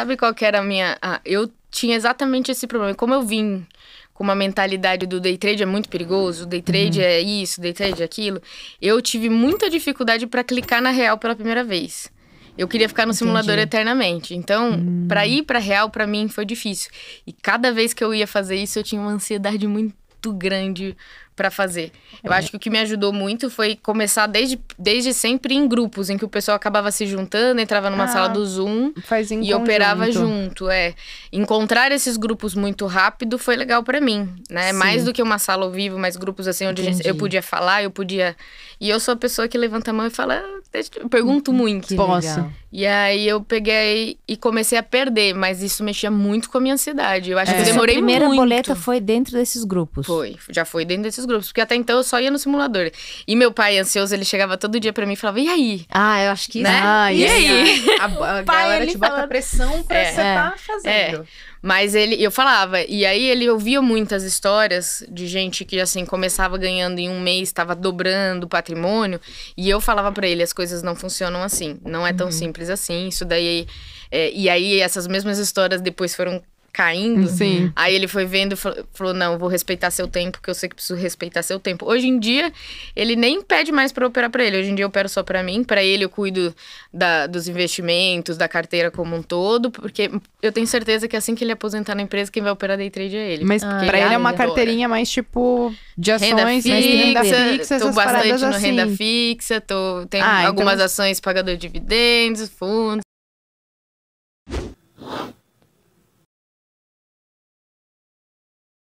Sabe qual que era a minha. Ah, eu tinha exatamente esse problema. Como eu vim com uma mentalidade do day trade é muito perigoso, day trade uhum. é isso, day trade é aquilo, eu tive muita dificuldade para clicar na real pela primeira vez. Eu queria ficar no Entendi. simulador eternamente. Então, hum. para ir para real para mim foi difícil. E cada vez que eu ia fazer isso, eu tinha uma ansiedade muito grande para fazer. Eu acho que o que me ajudou muito foi começar desde, desde sempre em grupos, em que o pessoal acabava se juntando, entrava numa ah, sala do Zoom e conjunto. operava junto. É. Encontrar esses grupos muito rápido foi legal para mim, né? Mais do que uma sala ao vivo, mais grupos assim onde Entendi. eu podia falar, eu podia. E eu sou a pessoa que levanta a mão e fala, ah, eu pergunto muito. Que Posso. Legal. E aí eu peguei e comecei a perder, mas isso mexia muito com a minha ansiedade. Eu acho é. que eu demorei muito. A primeira muito. boleta foi dentro desses grupos. Foi, já foi dentro desses grupos grupos, porque até então eu só ia no simulador. E meu pai, ansioso, ele chegava todo dia pra mim e falava, e aí? Ah, eu acho que... Né? Ah, e, e aí? Ah, a, a, a galera te falando... bota pressão pra é, você tá é, tá fazendo. É. Mas ele, eu falava, e aí ele ouvia muitas histórias de gente que assim começava ganhando em um mês, estava dobrando o patrimônio, e eu falava para ele, as coisas não funcionam assim, não é tão uhum. simples assim. Isso daí é, e aí essas mesmas histórias depois foram caindo. Sim. Aí ele foi vendo, falou: não, vou respeitar seu tempo, porque eu sei que preciso respeitar seu tempo. Hoje em dia, ele nem pede mais para operar para ele. Hoje em dia eu opero só para mim, para ele eu cuido da, dos investimentos, da carteira como um todo, porque eu tenho certeza que assim que ele aposentar na empresa, quem vai operar day trade é ele. Mas ah, para ele, ele é, é uma carteirinha mais tipo de ações, renda fixa, renda fixa tô bastante no assim. renda fixa, tô tem ah, então algumas então... ações de dividendos, fundos.